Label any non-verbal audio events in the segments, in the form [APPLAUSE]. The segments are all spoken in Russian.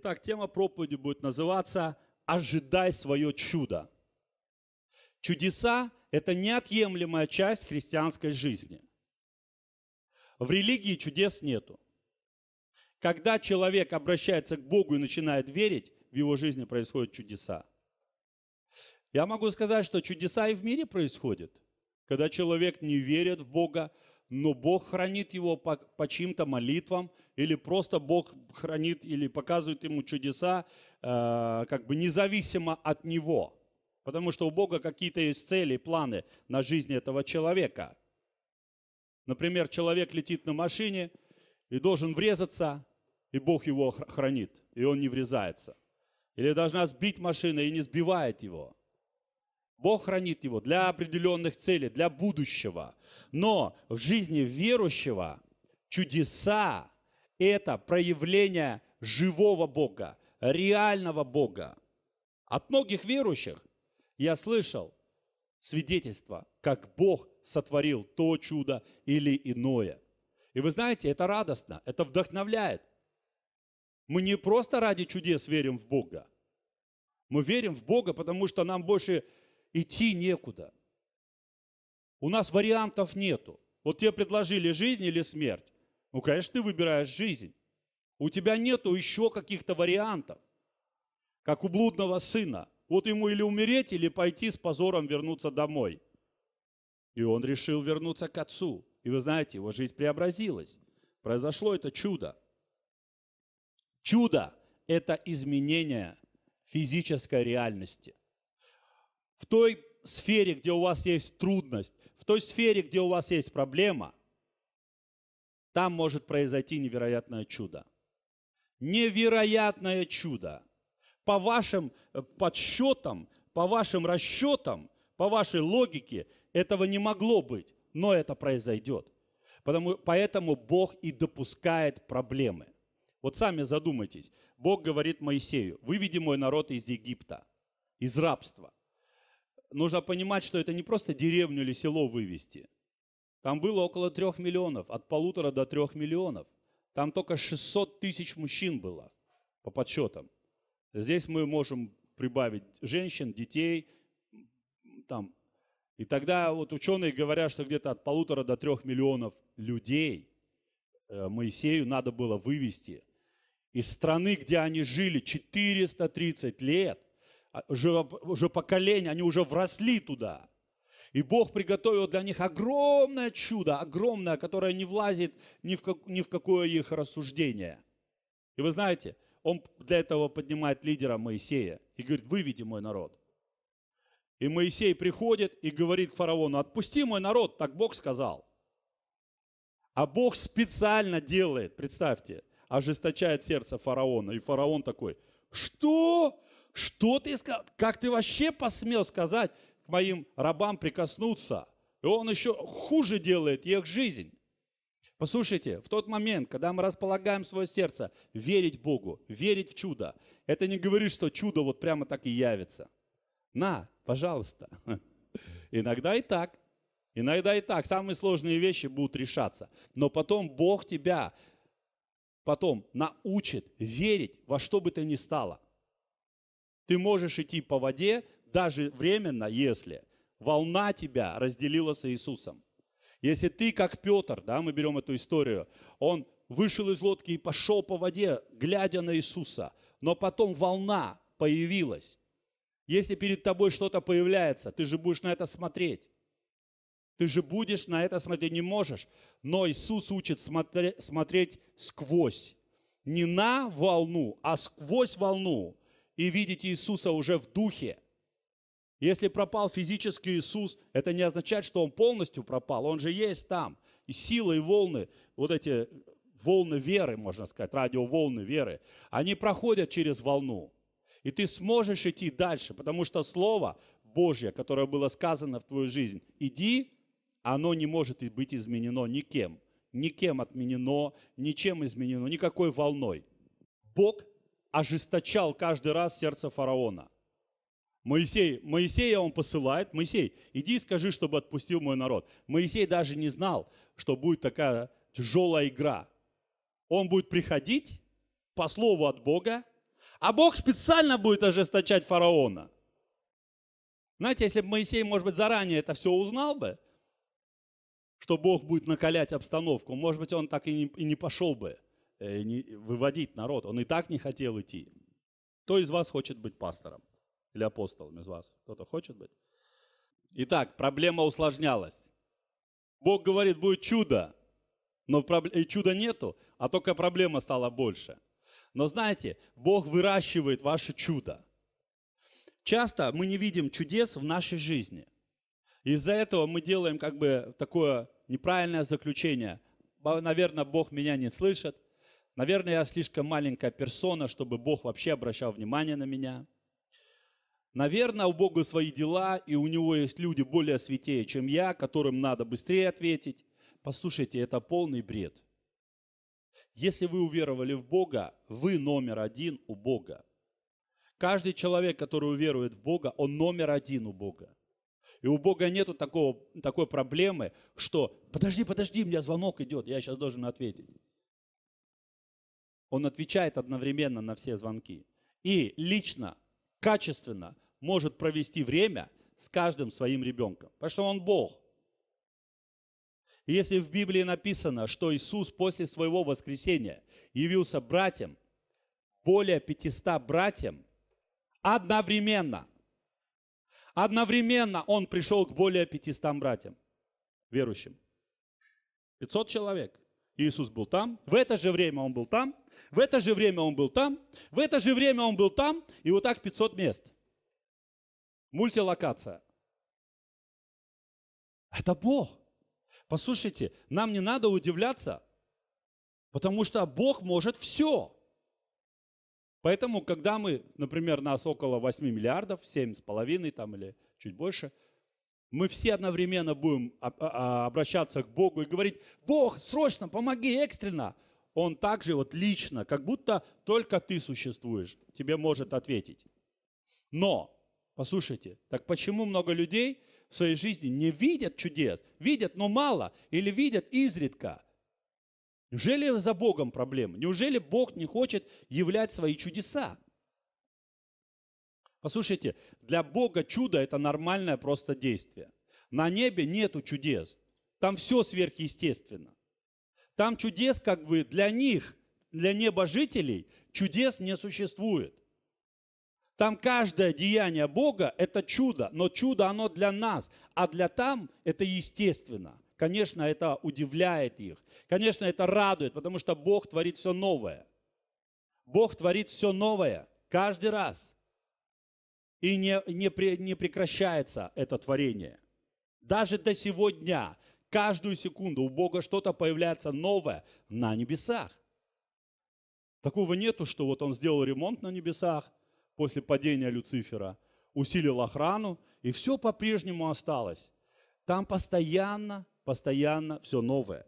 Итак, тема проповеди будет называться «Ожидай свое чудо». Чудеса – это неотъемлемая часть христианской жизни. В религии чудес нету. Когда человек обращается к Богу и начинает верить, в его жизни происходят чудеса. Я могу сказать, что чудеса и в мире происходят. Когда человек не верит в Бога, но Бог хранит его по, по чьим-то молитвам – или просто Бог хранит или показывает ему чудеса, э, как бы независимо от него. Потому что у Бога какие-то есть цели, планы на жизнь этого человека. Например, человек летит на машине и должен врезаться, и Бог его хранит, и он не врезается. Или должна сбить машина и не сбивает его. Бог хранит его для определенных целей, для будущего. Но в жизни верующего чудеса это проявление живого Бога, реального Бога. От многих верующих я слышал свидетельство, как Бог сотворил то чудо или иное. И вы знаете, это радостно, это вдохновляет. Мы не просто ради чудес верим в Бога. Мы верим в Бога, потому что нам больше идти некуда. У нас вариантов нету. Вот тебе предложили жизнь или смерть. Ну, конечно, ты выбираешь жизнь. У тебя нету еще каких-то вариантов, как у блудного сына. Вот ему или умереть, или пойти с позором вернуться домой. И он решил вернуться к отцу. И вы знаете, его жизнь преобразилась. Произошло это чудо. Чудо – это изменение физической реальности. В той сфере, где у вас есть трудность, в той сфере, где у вас есть проблема, там может произойти невероятное чудо. Невероятное чудо. По вашим э, подсчетам, по вашим расчетам, по вашей логике этого не могло быть, но это произойдет. Потому, поэтому Бог и допускает проблемы. Вот сами задумайтесь. Бог говорит Моисею, выведи мой народ из Египта, из рабства. Нужно понимать, что это не просто деревню или село вывести – там было около трех миллионов, от полутора до трех миллионов. Там только 600 тысяч мужчин было, по подсчетам. Здесь мы можем прибавить женщин, детей, там. И тогда вот ученые говорят, что где-то от полутора до трех миллионов людей э, Моисею надо было вывести из страны, где они жили 430 лет, а, уже, уже поколение, они уже вросли туда – и Бог приготовил для них огромное чудо, огромное, которое не влазит ни в, как, ни в какое их рассуждение. И вы знаете, он для этого поднимает лидера Моисея и говорит, выведи мой народ. И Моисей приходит и говорит к фараону, отпусти мой народ, так Бог сказал. А Бог специально делает, представьте, ожесточает сердце фараона. И фараон такой, что? Что ты сказал? Как ты вообще посмел сказать? к моим рабам прикоснуться. И он еще хуже делает их жизнь. Послушайте, в тот момент, когда мы располагаем свое сердце, верить Богу, верить в чудо, это не говорит, что чудо вот прямо так и явится. На, пожалуйста. [LAUGHS] Иногда и так. Иногда и так. Самые сложные вещи будут решаться. Но потом Бог тебя потом научит верить во что бы то ни стало. Ты можешь идти по воде, даже временно, если волна тебя разделила с Иисусом. Если ты, как Петр, да, мы берем эту историю, он вышел из лодки и пошел по воде, глядя на Иисуса, но потом волна появилась. Если перед тобой что-то появляется, ты же будешь на это смотреть. Ты же будешь на это смотреть, не можешь. Но Иисус учит смотри, смотреть сквозь. Не на волну, а сквозь волну. И видеть Иисуса уже в духе. Если пропал физически Иисус, это не означает, что Он полностью пропал. Он же есть там. И силы, и волны, вот эти волны веры, можно сказать, радиоволны веры, они проходят через волну. И ты сможешь идти дальше, потому что Слово Божье, которое было сказано в твою жизнь, иди, оно не может быть изменено никем. Никем отменено, ничем изменено, никакой волной. Бог ожесточал каждый раз сердце фараона – Моисей, Моисея он посылает. Моисей, иди и скажи, чтобы отпустил мой народ. Моисей даже не знал, что будет такая тяжелая игра. Он будет приходить по слову от Бога, а Бог специально будет ожесточать фараона. Знаете, если бы Моисей, может быть, заранее это все узнал бы, что Бог будет накалять обстановку, может быть, он так и не, и не пошел бы э, не, выводить народ. Он и так не хотел идти. Кто из вас хочет быть пастором? Или апостолом из вас? Кто-то хочет быть? Итак, проблема усложнялась. Бог говорит, будет чудо, но и чуда нету, а только проблема стала больше. Но знаете, Бог выращивает ваше чудо. Часто мы не видим чудес в нашей жизни. Из-за этого мы делаем как бы такое неправильное заключение. Наверное, Бог меня не слышит. Наверное, я слишком маленькая персона, чтобы Бог вообще обращал внимание на меня. Наверное, у Бога свои дела, и у него есть люди более святее, чем я, которым надо быстрее ответить. Послушайте, это полный бред. Если вы уверовали в Бога, вы номер один у Бога. Каждый человек, который уверует в Бога, он номер один у Бога. И у Бога нету такого, такой проблемы, что подожди, подожди, у меня звонок идет, я сейчас должен ответить. Он отвечает одновременно на все звонки. И лично качественно может провести время с каждым своим ребенком, потому что он Бог. И если в Библии написано, что Иисус после своего воскресения явился братьям, более 500 братьям, одновременно, одновременно он пришел к более 500 братьям, верующим. 500 человек – Иисус был там, в это же время он был там, в это же время он был там, в это же время он был там, и вот так 500 мест. Мультилокация. Это Бог. Послушайте, нам не надо удивляться, потому что Бог может все. Поэтому, когда мы, например, нас около 8 миллиардов, 7,5 там или чуть больше – мы все одновременно будем обращаться к Богу и говорить, Бог, срочно, помоги, экстренно. Он также вот лично, как будто только ты существуешь, тебе может ответить. Но, послушайте, так почему много людей в своей жизни не видят чудес? Видят, но мало, или видят изредка. Неужели за Богом проблема? Неужели Бог не хочет являть свои чудеса? Послушайте, для Бога чудо – это нормальное просто действие. На небе нету чудес. Там все сверхъестественно. Там чудес как бы для них, для небожителей, чудес не существует. Там каждое деяние Бога – это чудо, но чудо оно для нас, а для там это естественно. Конечно, это удивляет их, конечно, это радует, потому что Бог творит все новое. Бог творит все новое каждый раз – и не, не, не прекращается это творение. Даже до сегодня, каждую секунду у Бога что-то появляется новое на небесах. Такого нету, что вот он сделал ремонт на небесах после падения Люцифера, усилил охрану, и все по-прежнему осталось. Там постоянно, постоянно все новое.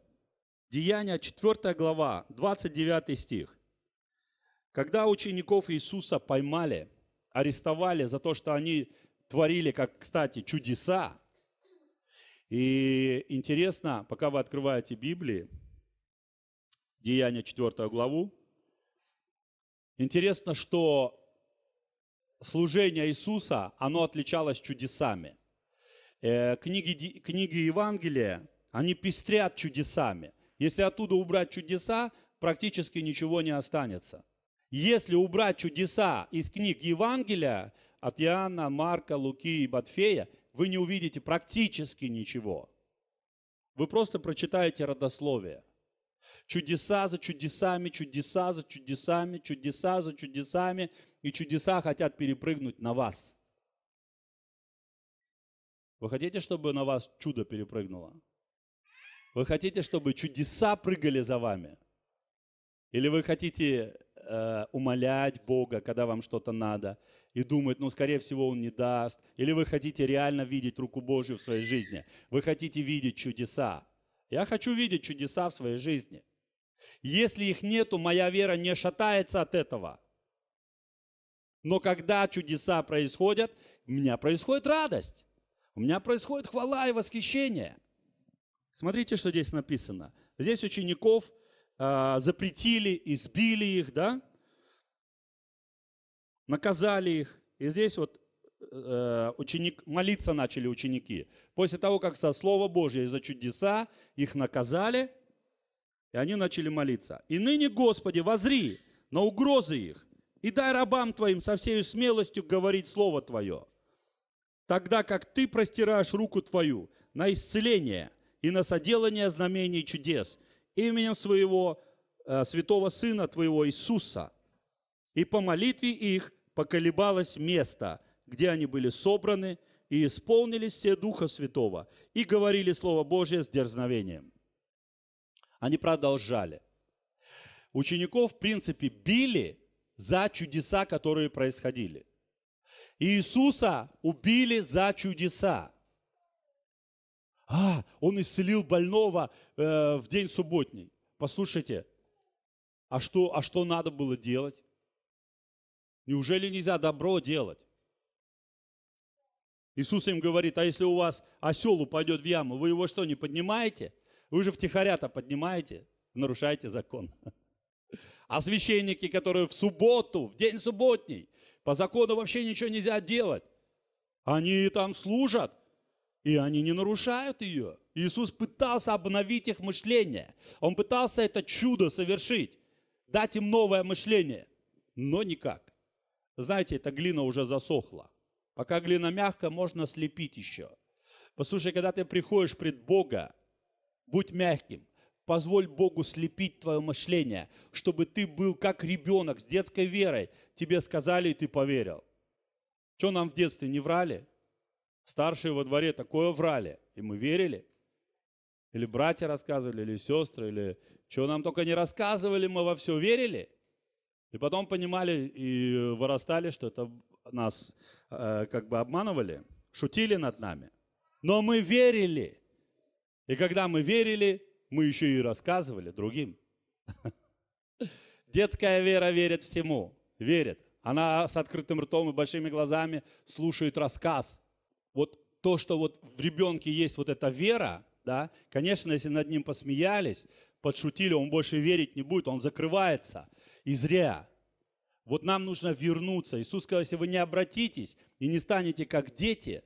Деяния 4 глава, 29 стих. Когда учеников Иисуса поймали – арестовали за то, что они творили, как, кстати, чудеса. И интересно, пока вы открываете Библии, Деяния 4 главу, интересно, что служение Иисуса, оно отличалось чудесами. Э, книги, книги Евангелия, они пестрят чудесами. Если оттуда убрать чудеса, практически ничего не останется. Если убрать чудеса из книг Евангелия, от Иоанна, Марка, Луки и Батфея, вы не увидите практически ничего. Вы просто прочитаете родословие. Чудеса за чудесами, чудеса за чудесами, чудеса за чудесами, и чудеса хотят перепрыгнуть на вас. Вы хотите, чтобы на вас чудо перепрыгнуло? Вы хотите, чтобы чудеса прыгали за вами? Или вы хотите Э, умолять Бога, когда вам что-то надо, и думать, ну, скорее всего, Он не даст. Или вы хотите реально видеть руку Божью в своей жизни. Вы хотите видеть чудеса. Я хочу видеть чудеса в своей жизни. Если их нету, моя вера не шатается от этого. Но когда чудеса происходят, у меня происходит радость. У меня происходит хвала и восхищение. Смотрите, что здесь написано. Здесь учеников а, запретили, избили их, да, наказали их. И здесь вот э, ученик, молиться начали ученики. После того, как со Слова Божье из-за чудеса их наказали, и они начали молиться. «И ныне, Господи, возри на угрозы их, и дай рабам Твоим со всей смелостью говорить Слово Твое, тогда как Ты простираешь руку Твою на исцеление и на соделание знамений чудес, именем своего э, святого Сына Твоего Иисуса. И по молитве их поколебалось место, где они были собраны, и исполнились все Духа Святого, и говорили Слово Божье с дерзновением. Они продолжали. Учеников, в принципе, били за чудеса, которые происходили. Иисуса убили за чудеса а, он исцелил больного э, в день субботний. Послушайте, а что, а что надо было делать? Неужели нельзя добро делать? Иисус им говорит, а если у вас осел упадет в яму, вы его что, не поднимаете? Вы же втихаря-то поднимаете, нарушаете закон. А священники, которые в субботу, в день субботний, по закону вообще ничего нельзя делать. Они там служат, и они не нарушают ее. Иисус пытался обновить их мышление. Он пытался это чудо совершить, дать им новое мышление, но никак. Знаете, эта глина уже засохла. Пока глина мягкая, можно слепить еще. Послушай, когда ты приходишь пред Бога, будь мягким. Позволь Богу слепить твое мышление, чтобы ты был как ребенок с детской верой. Тебе сказали, и ты поверил. Что нам в детстве не врали? Старшие во дворе такое врали, и мы верили. Или братья рассказывали, или сестры, или чего нам только не рассказывали, мы во все верили. И потом понимали и вырастали, что это нас э, как бы обманывали, шутили над нами. Но мы верили. И когда мы верили, мы еще и рассказывали другим. [LAUGHS] Детская вера верит всему. Верит. Она с открытым ртом и большими глазами слушает рассказ вот то, что вот в ребенке есть вот эта вера, да, конечно, если над ним посмеялись, подшутили, он больше верить не будет, он закрывается. И зря. Вот нам нужно вернуться. Иисус сказал, если вы не обратитесь и не станете как дети,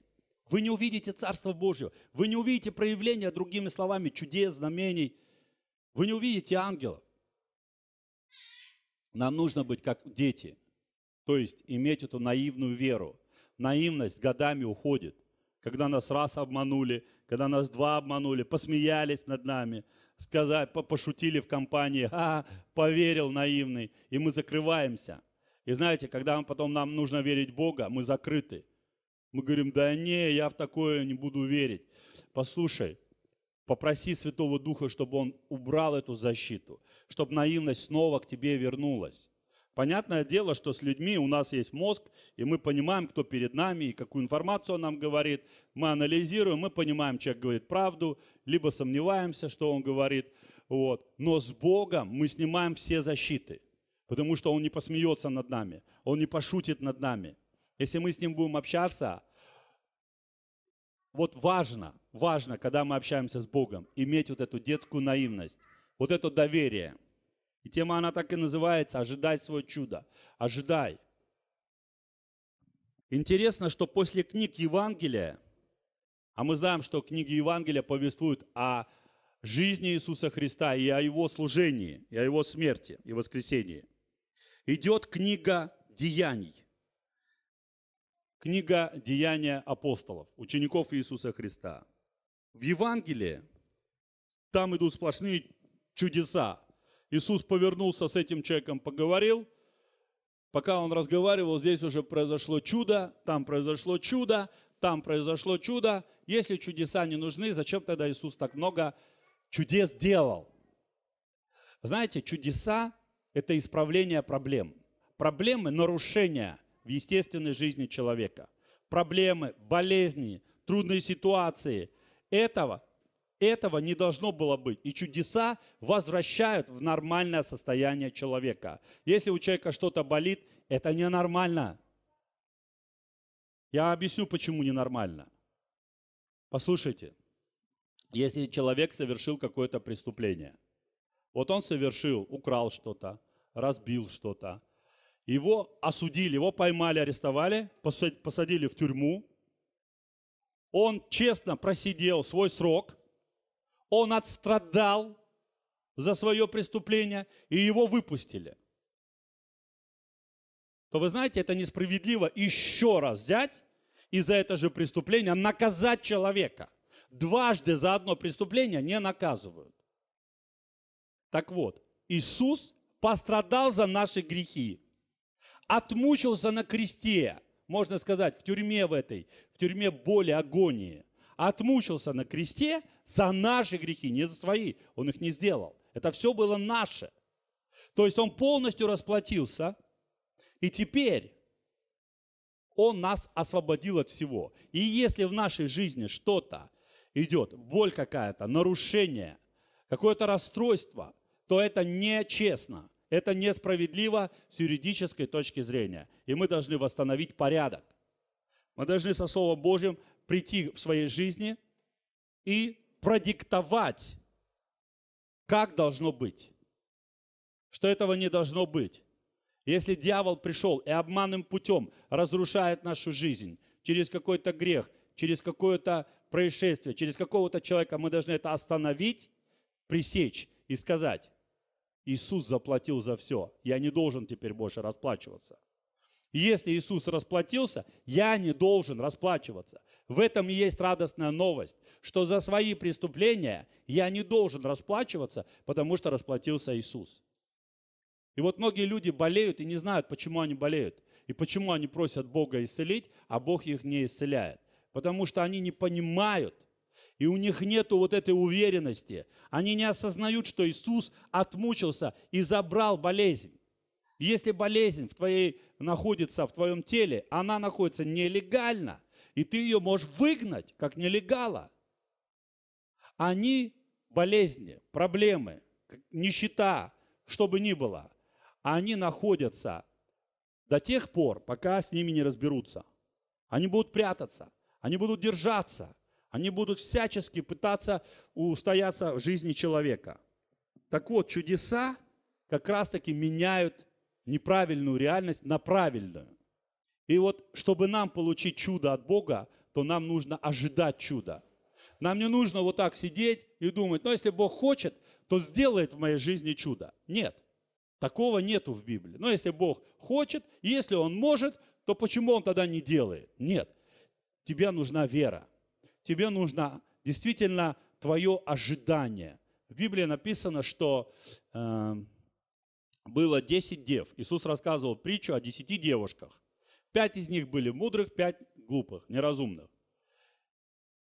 вы не увидите Царство Божье, вы не увидите проявления, другими словами, чудес, знамений, вы не увидите ангелов. Нам нужно быть как дети, то есть иметь эту наивную веру – наивность годами уходит. Когда нас раз обманули, когда нас два обманули, посмеялись над нами, сказать, пошутили в компании, а, поверил наивный, и мы закрываемся. И знаете, когда потом нам нужно верить в Бога, мы закрыты. Мы говорим, да не, я в такое не буду верить. Послушай, попроси Святого Духа, чтобы Он убрал эту защиту, чтобы наивность снова к тебе вернулась. Понятное дело, что с людьми у нас есть мозг, и мы понимаем, кто перед нами, и какую информацию он нам говорит. Мы анализируем, мы понимаем, человек говорит правду, либо сомневаемся, что он говорит. Вот. Но с Богом мы снимаем все защиты, потому что Он не посмеется над нами, Он не пошутит над нами. Если мы с Ним будем общаться, вот важно, важно, когда мы общаемся с Богом, иметь вот эту детскую наивность, вот это доверие – и тема она так и называется «Ожидай свое чудо». Ожидай. Интересно, что после книг Евангелия, а мы знаем, что книги Евангелия повествуют о жизни Иисуса Христа и о Его служении, и о Его смерти и воскресении, идет книга «Деяний». Книга «Деяния апостолов», учеников Иисуса Христа. В Евангелии там идут сплошные чудеса, Иисус повернулся с этим человеком, поговорил. Пока он разговаривал, здесь уже произошло чудо, там произошло чудо, там произошло чудо. Если чудеса не нужны, зачем тогда Иисус так много чудес делал? Знаете, чудеса – это исправление проблем. Проблемы – нарушения в естественной жизни человека. Проблемы, болезни, трудные ситуации – этого этого не должно было быть. И чудеса возвращают в нормальное состояние человека. Если у человека что-то болит, это ненормально. Я объясню, почему ненормально. Послушайте, если человек совершил какое-то преступление, вот он совершил, украл что-то, разбил что-то, его осудили, его поймали, арестовали, посадили в тюрьму, он честно просидел свой срок – он отстрадал за свое преступление, и его выпустили, то вы знаете, это несправедливо еще раз взять и за это же преступление наказать человека. Дважды за одно преступление не наказывают. Так вот, Иисус пострадал за наши грехи, отмучился на кресте, можно сказать, в тюрьме в этой, в тюрьме боли, агонии, отмучился на кресте – за наши грехи, не за свои. Он их не сделал. Это все было наше. То есть он полностью расплатился, и теперь он нас освободил от всего. И если в нашей жизни что-то идет, боль какая-то, нарушение, какое-то расстройство, то это нечестно, это несправедливо с юридической точки зрения. И мы должны восстановить порядок. Мы должны со Словом Божьим прийти в своей жизни и продиктовать, как должно быть, что этого не должно быть. Если дьявол пришел и обманным путем разрушает нашу жизнь через какой-то грех, через какое-то происшествие, через какого-то человека, мы должны это остановить, пресечь и сказать, Иисус заплатил за все, я не должен теперь больше расплачиваться. Если Иисус расплатился, я не должен расплачиваться. В этом и есть радостная новость, что за свои преступления я не должен расплачиваться, потому что расплатился Иисус. И вот многие люди болеют и не знают, почему они болеют, и почему они просят Бога исцелить, а Бог их не исцеляет. Потому что они не понимают, и у них нет вот этой уверенности. Они не осознают, что Иисус отмучился и забрал болезнь. Если болезнь в твоей находится в твоем теле, она находится нелегально. И ты ее можешь выгнать, как нелегала. Они болезни, проблемы, нищета, что бы ни было, они находятся до тех пор, пока с ними не разберутся. Они будут прятаться, они будут держаться, они будут всячески пытаться устояться в жизни человека. Так вот, чудеса как раз-таки меняют неправильную реальность на правильную. И вот, чтобы нам получить чудо от Бога, то нам нужно ожидать чуда. Нам не нужно вот так сидеть и думать, ну если Бог хочет, то сделает в моей жизни чудо. Нет, такого нету в Библии. Но ну, если Бог хочет, если Он может, то почему Он тогда не делает? Нет, тебе нужна вера. Тебе нужно действительно твое ожидание. В Библии написано, что э, было 10 дев. Иисус рассказывал притчу о 10 девушках. Пять из них были мудрых, пять глупых, неразумных.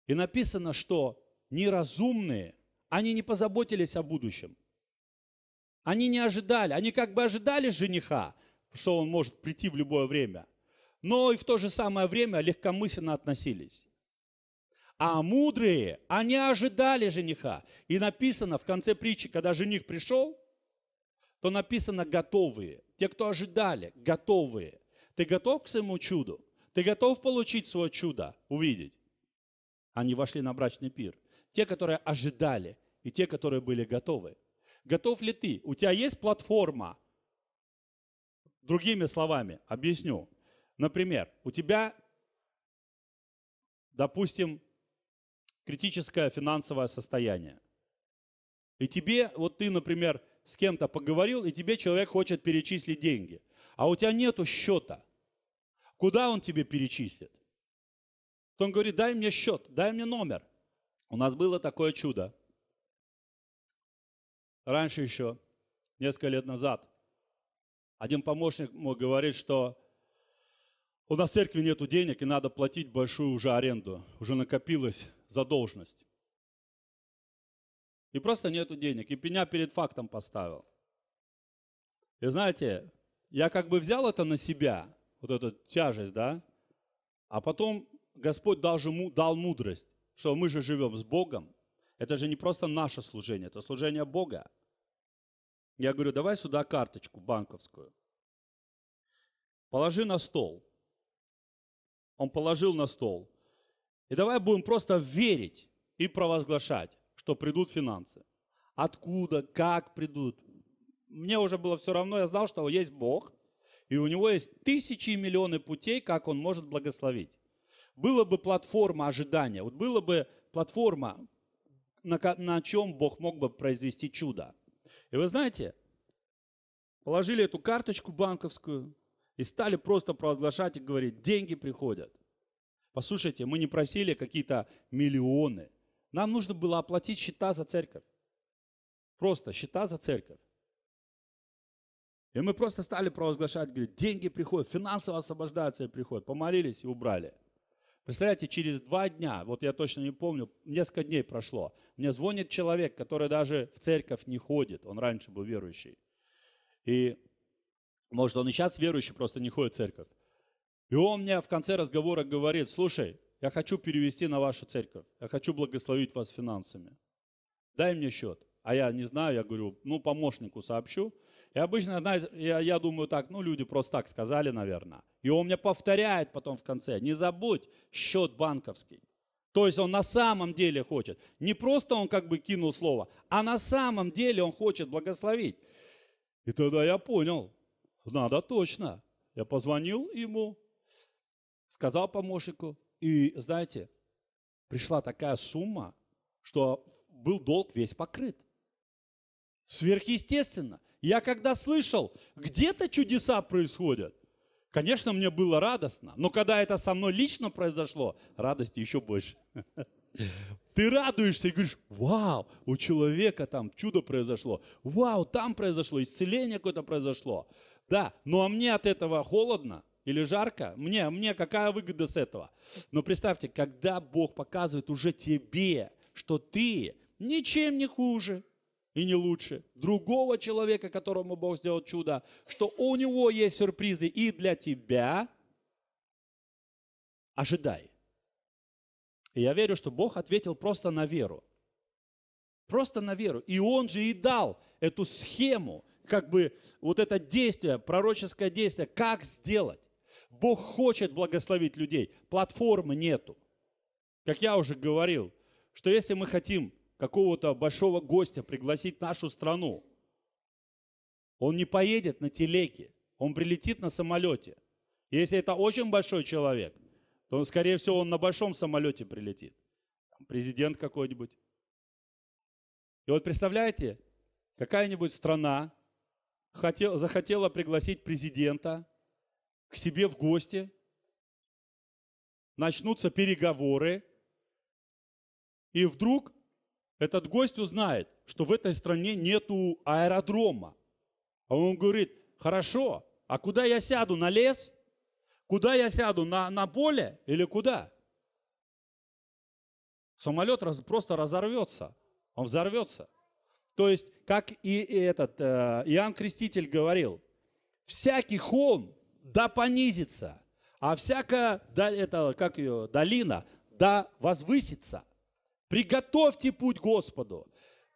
И написано, что неразумные, они не позаботились о будущем. Они не ожидали, они как бы ожидали жениха, что он может прийти в любое время, но и в то же самое время легкомысленно относились. А мудрые, они ожидали жениха. И написано в конце притчи, когда жених пришел, то написано готовые. Те, кто ожидали, готовые. Ты готов к своему чуду? Ты готов получить свое чудо, увидеть? Они вошли на брачный пир. Те, которые ожидали, и те, которые были готовы. Готов ли ты? У тебя есть платформа? Другими словами, объясню. Например, у тебя, допустим, критическое финансовое состояние. И тебе, вот ты, например, с кем-то поговорил, и тебе человек хочет перечислить деньги. А у тебя нету счета. Куда он тебе перечислит? он говорит, дай мне счет, дай мне номер. У нас было такое чудо. Раньше еще, несколько лет назад, один помощник мог говорить, что у нас в церкви нету денег, и надо платить большую уже аренду. Уже накопилась задолженность. И просто нету денег. И меня перед фактом поставил. И знаете, я как бы взял это на себя – вот эту тяжесть, да? А потом Господь дал, же, дал мудрость, что мы же живем с Богом. Это же не просто наше служение, это служение Бога. Я говорю, давай сюда карточку банковскую. Положи на стол. Он положил на стол. И давай будем просто верить и провозглашать, что придут финансы. Откуда, как придут. Мне уже было все равно, я знал, что есть Бог – и у него есть тысячи и миллионы путей, как он может благословить. Была бы платформа ожидания, вот была бы платформа, на, на чем Бог мог бы произвести чудо. И вы знаете, положили эту карточку банковскую и стали просто провозглашать и говорить, деньги приходят. Послушайте, мы не просили какие-то миллионы. Нам нужно было оплатить счета за церковь. Просто счета за церковь. И мы просто стали провозглашать, говорит, деньги приходят, финансово освобождаются и приходят. Помолились и убрали. Представляете, через два дня, вот я точно не помню, несколько дней прошло, мне звонит человек, который даже в церковь не ходит, он раньше был верующий. И, может, он и сейчас верующий, просто не ходит в церковь. И он мне в конце разговора говорит, слушай, я хочу перевести на вашу церковь, я хочу благословить вас финансами. Дай мне счет. А я не знаю, я говорю, ну, помощнику сообщу. И обычно, знаете, я, я думаю так, ну люди просто так сказали, наверное. И он мне повторяет потом в конце, не забудь счет банковский. То есть он на самом деле хочет. Не просто он как бы кинул слово, а на самом деле он хочет благословить. И тогда я понял, надо точно. Я позвонил ему, сказал помощнику, и знаете, пришла такая сумма, что был долг весь покрыт. Сверхъестественно. Я когда слышал, где-то чудеса происходят, конечно, мне было радостно, но когда это со мной лично произошло, радости еще больше. [LAUGHS] Ты радуешься и говоришь, вау, у человека там чудо произошло, вау, там произошло, исцеление какое-то произошло. Да, ну а мне от этого холодно или жарко, мне, мне какая выгода с этого? Но представьте, когда Бог показывает уже тебе, что ты ничем не хуже, и не лучше. Другого человека, которому Бог сделал чудо, что у него есть сюрпризы и для тебя, ожидай. И я верю, что Бог ответил просто на веру. Просто на веру. И Он же и дал эту схему, как бы вот это действие, пророческое действие, как сделать. Бог хочет благословить людей. Платформы нету. Как я уже говорил, что если мы хотим какого-то большого гостя пригласить нашу страну. Он не поедет на телеке, он прилетит на самолете. Если это очень большой человек, то, скорее всего, он на большом самолете прилетит. президент какой-нибудь. И вот представляете, какая-нибудь страна хотел, захотела пригласить президента к себе в гости, начнутся переговоры, и вдруг этот гость узнает, что в этой стране нету аэродрома. А он говорит, хорошо, а куда я сяду, на лес? Куда я сяду, на, на поле или куда? Самолет раз, просто разорвется, он взорвется. То есть, как и этот э, Иоанн Креститель говорил, всякий холм да понизится, а всякая, да, это, как ее, долина да возвысится. Приготовьте путь Господу.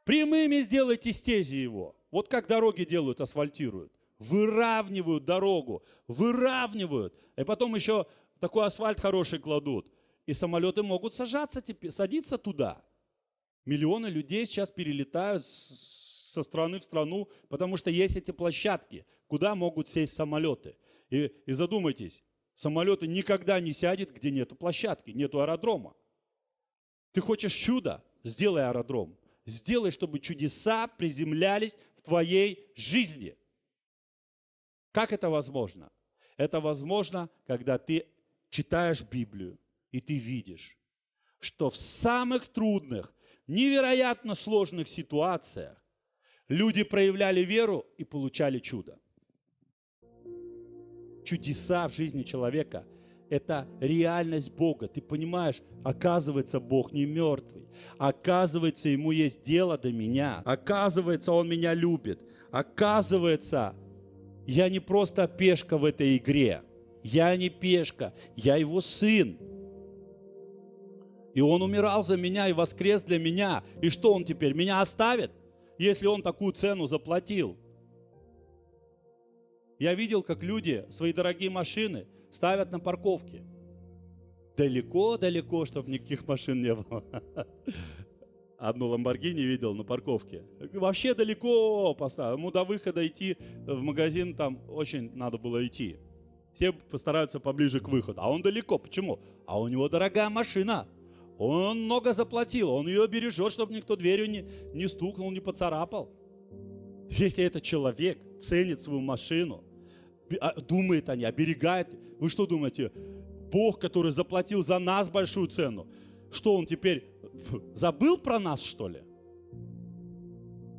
Прямыми сделайте стези его. Вот как дороги делают, асфальтируют. Выравнивают дорогу, выравнивают. И потом еще такой асфальт хороший кладут. И самолеты могут сажаться, садиться туда. Миллионы людей сейчас перелетают со страны в страну, потому что есть эти площадки, куда могут сесть самолеты. И, и задумайтесь, самолеты никогда не сядет, где нету площадки, нету аэродрома. Ты хочешь чуда? Сделай аэродром. Сделай, чтобы чудеса приземлялись в твоей жизни. Как это возможно? Это возможно, когда ты читаешь Библию, и ты видишь, что в самых трудных, невероятно сложных ситуациях люди проявляли веру и получали чудо. Чудеса в жизни человека это реальность Бога. Ты понимаешь, оказывается, Бог не мертвый. Оказывается, Ему есть дело до меня. Оказывается, Он меня любит. Оказывается, я не просто пешка в этой игре. Я не пешка, я Его сын. И Он умирал за меня и воскрес для меня. И что Он теперь, меня оставит, если Он такую цену заплатил? Я видел, как люди свои дорогие машины – ставят на парковке. Далеко-далеко, чтобы никаких машин не было. [LAUGHS] Одну Ламборгини видел на парковке. Вообще далеко поставил. Ему до выхода идти в магазин там очень надо было идти. Все постараются поближе к выходу. А он далеко. Почему? А у него дорогая машина. Он много заплатил. Он ее бережет, чтобы никто дверью не, не стукнул, не поцарапал. Если этот человек ценит свою машину, а, думает о ней, оберегает, вы что думаете, Бог, который заплатил за нас большую цену, что он теперь забыл про нас, что ли?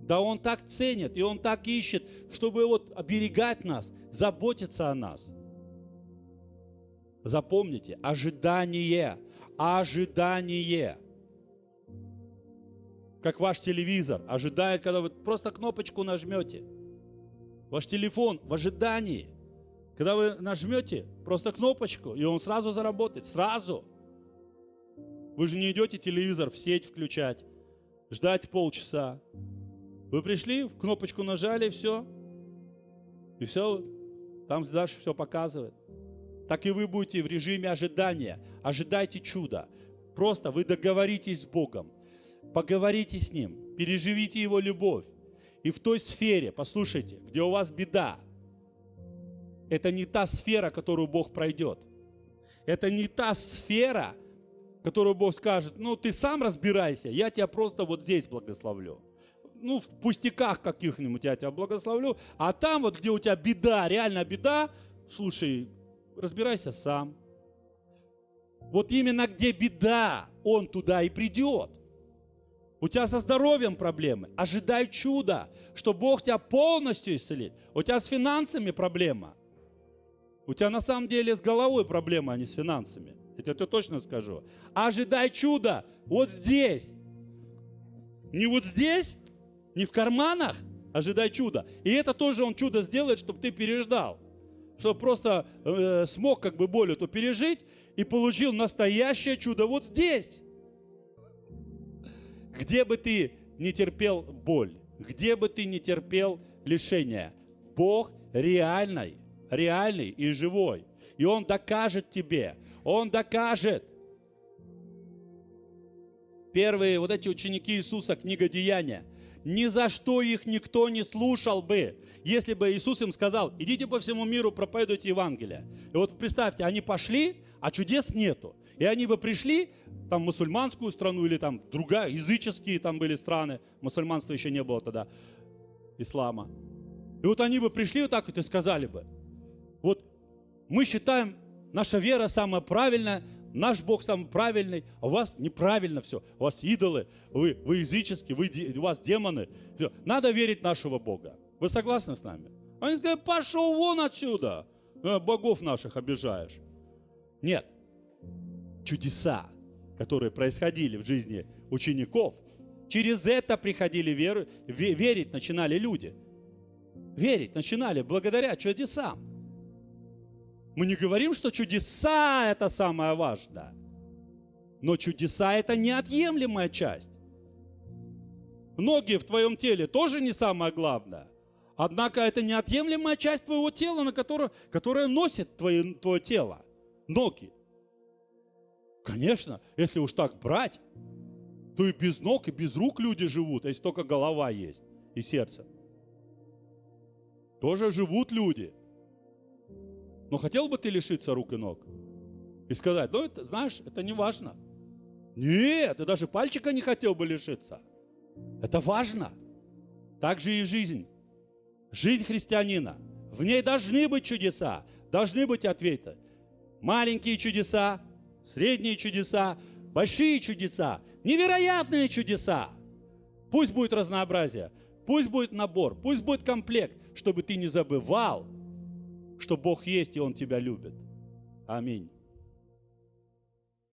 Да он так ценит, и он так ищет, чтобы вот оберегать нас, заботиться о нас. Запомните, ожидание, ожидание. Как ваш телевизор ожидает, когда вы просто кнопочку нажмете. Ваш телефон в ожидании. Когда вы нажмете просто кнопочку, и он сразу заработает, сразу. Вы же не идете телевизор в сеть включать, ждать полчаса. Вы пришли, кнопочку нажали, все. И все, там дальше все показывает. Так и вы будете в режиме ожидания. Ожидайте чуда. Просто вы договоритесь с Богом. Поговорите с Ним. Переживите Его любовь. И в той сфере, послушайте, где у вас беда, это не та сфера, которую Бог пройдет. Это не та сфера, которую Бог скажет, ну ты сам разбирайся, я тебя просто вот здесь благословлю. Ну, в пустяках каких-нибудь я тебя благословлю, а там вот, где у тебя беда, реально беда, слушай, разбирайся сам. Вот именно где беда, он туда и придет. У тебя со здоровьем проблемы. Ожидай чуда, что Бог тебя полностью исцелит. У тебя с финансами проблема. У тебя на самом деле с головой проблемы, а не с финансами. Это я тебе точно скажу. Ожидай чуда вот здесь. Не вот здесь, не в карманах, ожидай чуда. И это тоже он чудо сделает, чтобы ты переждал. Чтобы просто э, смог как бы боль эту пережить и получил настоящее чудо вот здесь. Где бы ты не терпел боль, где бы ты не терпел лишения, Бог реальный реальный и живой. И Он докажет тебе. Он докажет. Первые вот эти ученики Иисуса, книга Деяния, ни за что их никто не слушал бы, если бы Иисус им сказал, идите по всему миру, проповедуйте Евангелие. И вот представьте, они пошли, а чудес нету. И они бы пришли, там, в мусульманскую страну или там другая, языческие там были страны, мусульманства еще не было тогда, ислама. И вот они бы пришли вот так вот и сказали бы, мы считаем, наша вера самая правильная, наш Бог самый правильный, а у вас неправильно все. У вас идолы, вы, вы языческие, вы, у вас демоны. Все. Надо верить нашего Бога. Вы согласны с нами? Они сказали, пошел вон отсюда, э, богов наших обижаешь. Нет, чудеса, которые происходили в жизни учеников, через это приходили веру, верить начинали люди. Верить начинали благодаря чудесам. Мы не говорим, что чудеса – это самое важное. Но чудеса – это неотъемлемая часть. Ноги в твоем теле тоже не самое главное. Однако это неотъемлемая часть твоего тела, на которую, которая носит твое, твое тело. Ноги. Конечно, если уж так брать, то и без ног, и без рук люди живут, а если только голова есть и сердце. Тоже живут люди – но хотел бы ты лишиться рук и ног? И сказать, ну, это, знаешь, это не важно. Нет, ты даже пальчика не хотел бы лишиться. Это важно. Так же и жизнь. Жизнь христианина. В ней должны быть чудеса, должны быть ответы. Маленькие чудеса, средние чудеса, большие чудеса, невероятные чудеса. Пусть будет разнообразие, пусть будет набор, пусть будет комплект, чтобы ты не забывал – что Бог есть и Он тебя любит. Аминь.